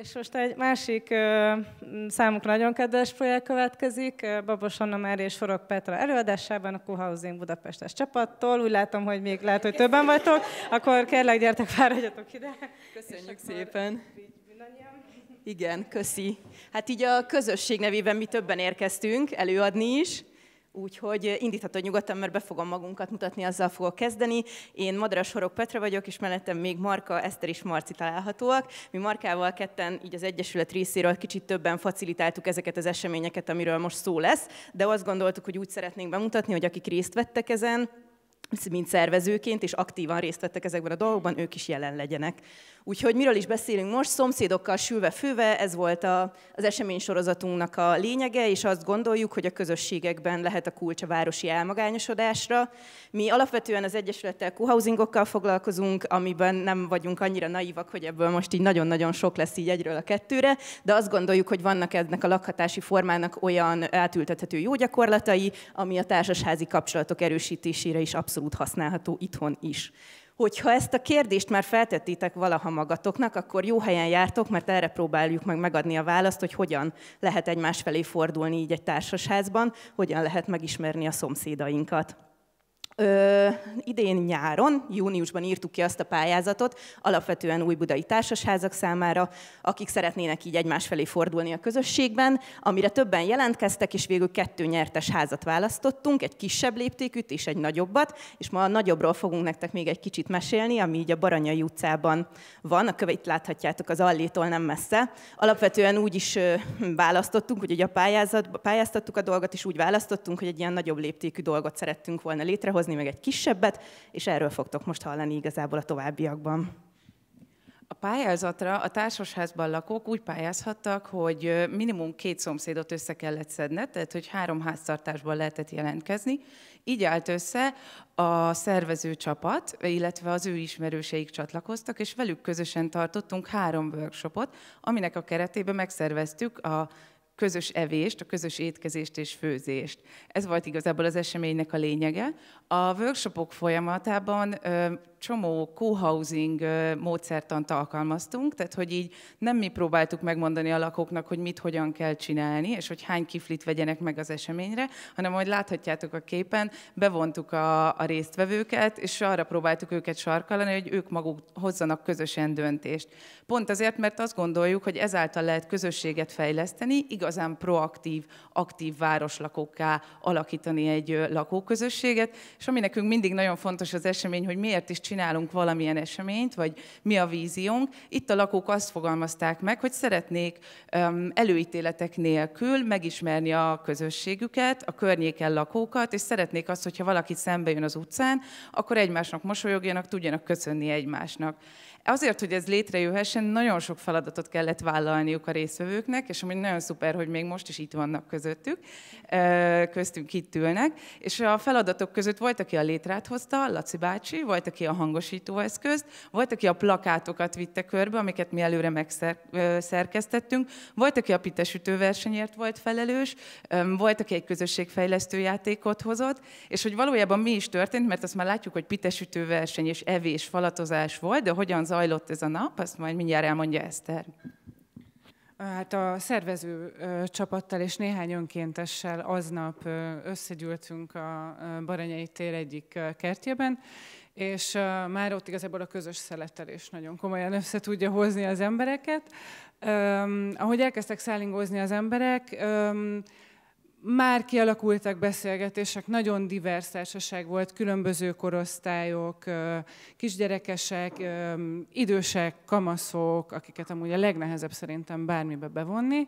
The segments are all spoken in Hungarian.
És most egy másik számukra nagyon kedves projekt következik, Babos Anna Már és Sorok Petra előadásában a Kuhausing Budapestes csapattól. Úgy látom, hogy még lehet, hogy többen vagytok, akkor kérlek, gyertek, fáradjatok ide. Köszönjük szépen. Igen, köszi. Hát így a közösség nevében mi többen érkeztünk előadni is, Úgyhogy indíthatod nyugodtan, mert be fogom magunkat mutatni, azzal fogok kezdeni. Én Madras Horog Petra vagyok, és mellettem még Marka, Eszter és Marci találhatóak. Mi Markával ketten, így az Egyesület részéről kicsit többen facilitáltuk ezeket az eseményeket, amiről most szó lesz, de azt gondoltuk, hogy úgy szeretnénk bemutatni, hogy akik részt vettek ezen, mint szervezőként, és aktívan részt vettek ezekben a dolgokban, ők is jelen legyenek. Úgyhogy miről is beszélünk most, szomszédokkal sülve főve, ez volt a, az esemény sorozatunknak a lényege, és azt gondoljuk, hogy a közösségekben lehet a kulcs a városi elmagányosodásra. Mi alapvetően az Egyesülettel cohousingokkal foglalkozunk, amiben nem vagyunk annyira naívak, hogy ebből most így nagyon-nagyon sok lesz így egyről a kettőre, de azt gondoljuk, hogy vannak ennek a lakhatási formának olyan átültethető jó gyakorlatai, ami a társasházi kapcsolatok erősítésére is abszolút használható itthon is. Hogyha ezt a kérdést már feltettétek valaha magatoknak, akkor jó helyen jártok, mert erre próbáljuk meg megadni a választ, hogy hogyan lehet egymás felé fordulni így egy társasházban, hogyan lehet megismerni a szomszédainkat. Ö, idén nyáron, júniusban írtuk ki azt a pályázatot, alapvetően új budai társasházak számára, akik szeretnének így egymás felé fordulni a közösségben, amire többen jelentkeztek, és végül kettő nyertes házat választottunk, egy kisebb léptékűt és egy nagyobbat, és ma a nagyobbról fogunk nektek még egy kicsit mesélni, ami így a Baranyai utcában van, a követ láthatjátok az Allétól nem messze. Alapvetően úgy is választottunk, hogy ugye a pályázat, pályáztattuk a dolgot, és úgy választottunk, hogy egy ilyen nagyobb léptékű dolgot szerettünk volna létrehozni, hozni meg egy kisebbet, és erről fogtok most hallani igazából a továbbiakban. A pályázatra a társasházban lakók úgy pályázhattak, hogy minimum két szomszédot össze kellett szedni, tehát hogy három háztartásban lehetett jelentkezni. Így állt össze a szervező csapat, illetve az ő ismerőseik csatlakoztak, és velük közösen tartottunk három workshopot, aminek a keretében megszerveztük a közös evést, a közös étkezést és főzést. Ez volt igazából az eseménynek a lényege. A workshopok folyamatában csomó co-housing módszertant alkalmaztunk, tehát hogy így nem mi próbáltuk megmondani a lakóknak, hogy mit hogyan kell csinálni, és hogy hány kiflit vegyenek meg az eseményre, hanem ahogy láthatjátok a képen, bevontuk a, a résztvevőket, és arra próbáltuk őket sarkalani, hogy ők maguk hozzanak közösen döntést. Pont azért, mert azt gondoljuk, hogy ezáltal lehet közösséget fejleszteni, igazán proaktív, aktív városlakókká alakítani egy lakóközösséget, és ami nekünk mindig nagyon fontos az esemény, hogy miért is csináljuk csinálunk valamilyen eseményt, vagy mi a víziónk. Itt a lakók azt fogalmazták meg, hogy szeretnék előítéletek nélkül megismerni a közösségüket, a környéken lakókat, és szeretnék azt, hogyha valaki szembe jön az utcán, akkor egymásnak mosolyogjanak, tudjanak köszönni egymásnak. Azért, hogy ez létrejöhessen, nagyon sok feladatot kellett vállalniuk a résztvevőknek, és ami nagyon szuper, hogy még most is itt vannak közöttük, köztünk itt ülnek, és a feladatok között volt, aki a létrát hozta, Laci bácsi, volt, aki a eszközt, volt, aki a plakátokat vitte körbe, amiket mi előre megszerkesztettünk, volt, aki a pitesütő versenyért volt felelős, volt, aki egy közösségfejlesztő játékot hozott, és hogy valójában mi is történt, mert azt már látjuk, hogy pitesütő verseny és evés, falatozás volt, de hogyan zajlott ez a nap, azt majd mindjárt elmondja Eszter. Hát a szervező csapattal és néhány önkéntessel aznap összegyűltünk a Baranyai tér egyik kertjében, és már ott igazából a közös szeletelés nagyon komolyan össze tudja hozni az embereket. Ahogy elkezdtek szállingozni az emberek, már kialakultak beszélgetések, nagyon divers társaság volt, különböző korosztályok, kisgyerekesek, idősek, kamaszok, akiket amúgy a legnehezebb szerintem bármibe bevonni,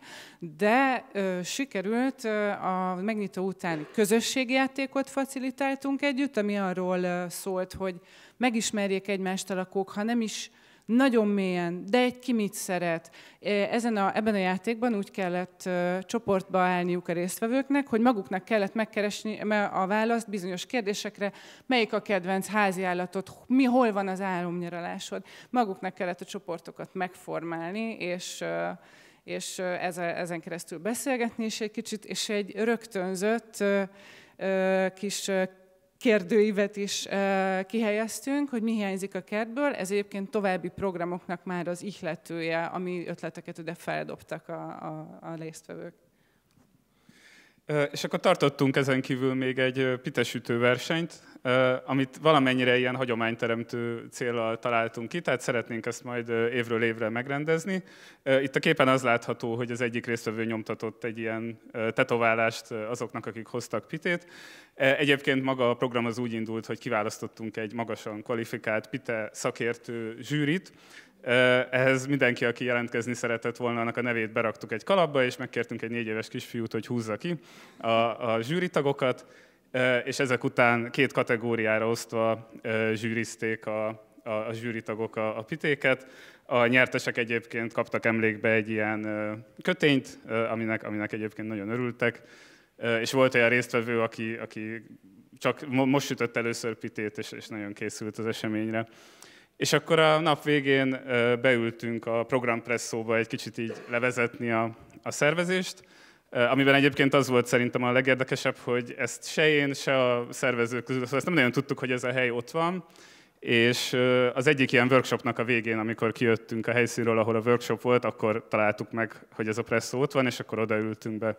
de sikerült a megnyitó utáni közösségjátékot facilitáltunk együtt, ami arról szólt, hogy megismerjék egymást a lakók, ha nem is nagyon mélyen, de egy ki mit szeret. E, ezen a, ebben a játékban úgy kellett csoportba állniuk a résztvevőknek, hogy maguknak kellett megkeresni a választ bizonyos kérdésekre, melyik a kedvenc állatot, mi, hol van az álomnyaralásod. Maguknak kellett a csoportokat megformálni, és és ezen keresztül beszélgetni is egy kicsit, és egy rögtönzött kis kérdőívet is kihelyeztünk, hogy mi hiányzik a kertből. Ez egyébként további programoknak már az ihletője, ami ötleteket ide feldobtak a, a, a résztvevők. És akkor tartottunk ezen kívül még egy pitesütő versenyt, amit valamennyire ilyen hagyományteremtő célral találtunk ki, tehát szeretnénk ezt majd évről évre megrendezni. Itt a képen az látható, hogy az egyik résztvevő nyomtatott egy ilyen tetoválást azoknak, akik hoztak pitét. Egyébként maga a program az úgy indult, hogy kiválasztottunk egy magasan kvalifikált pite szakértő zsűrit, ehhez mindenki, aki jelentkezni szeretett volna, annak a nevét beraktuk egy kalapba, és megkértünk egy négy éves kisfiút, hogy húzza ki a, a zsűritagokat, és ezek után két kategóriára osztva zsűrizték a, a, a zsűritagok a, a pitéket. A nyertesek egyébként kaptak emlékbe egy ilyen kötényt, aminek, aminek egyébként nagyon örültek, és volt olyan résztvevő, aki, aki csak most sütött először pitét, és, és nagyon készült az eseményre. És akkor a nap végén beültünk a programpresszóba egy kicsit így levezetni a, a szervezést, amiben egyébként az volt szerintem a legérdekesebb, hogy ezt se én, se a szervezők közül, szóval ezt nem nagyon tudtuk, hogy ez a hely ott van, és az egyik ilyen workshopnak a végén, amikor kijöttünk a helyszínről, ahol a workshop volt, akkor találtuk meg, hogy ez a presszó ott van, és akkor odaültünk be.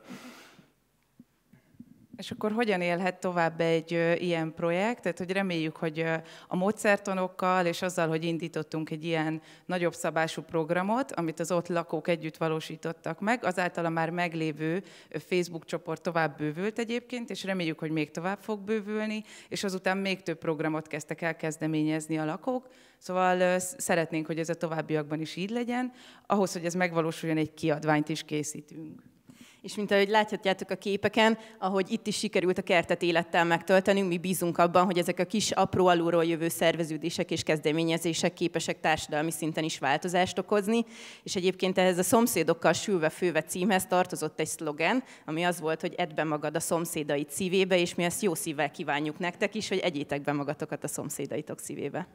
És akkor hogyan élhet tovább egy ilyen projekt? Tehát, hogy reméljük, hogy a módszertanokkal és azzal, hogy indítottunk egy ilyen nagyobb szabású programot, amit az ott lakók együtt valósítottak meg, azáltal a már meglévő Facebook csoport tovább bővült egyébként, és reméljük, hogy még tovább fog bővülni, és azután még több programot kezdtek el kezdeményezni a lakók. Szóval szeretnénk, hogy ez a továbbiakban is így legyen. Ahhoz, hogy ez megvalósuljon, egy kiadványt is készítünk és mint ahogy láthatjátok a képeken, ahogy itt is sikerült a kertet élettel megtöltenünk, mi bízunk abban, hogy ezek a kis apró alulról jövő szerveződések és kezdeményezések képesek társadalmi szinten is változást okozni, és egyébként ehhez a szomszédokkal sülve főve címhez tartozott egy szlogen, ami az volt, hogy edd be magad a szomszédait szívébe, és mi ezt jó szívvel kívánjuk nektek is, hogy egyétek be magatokat a szomszédaitok szívébe.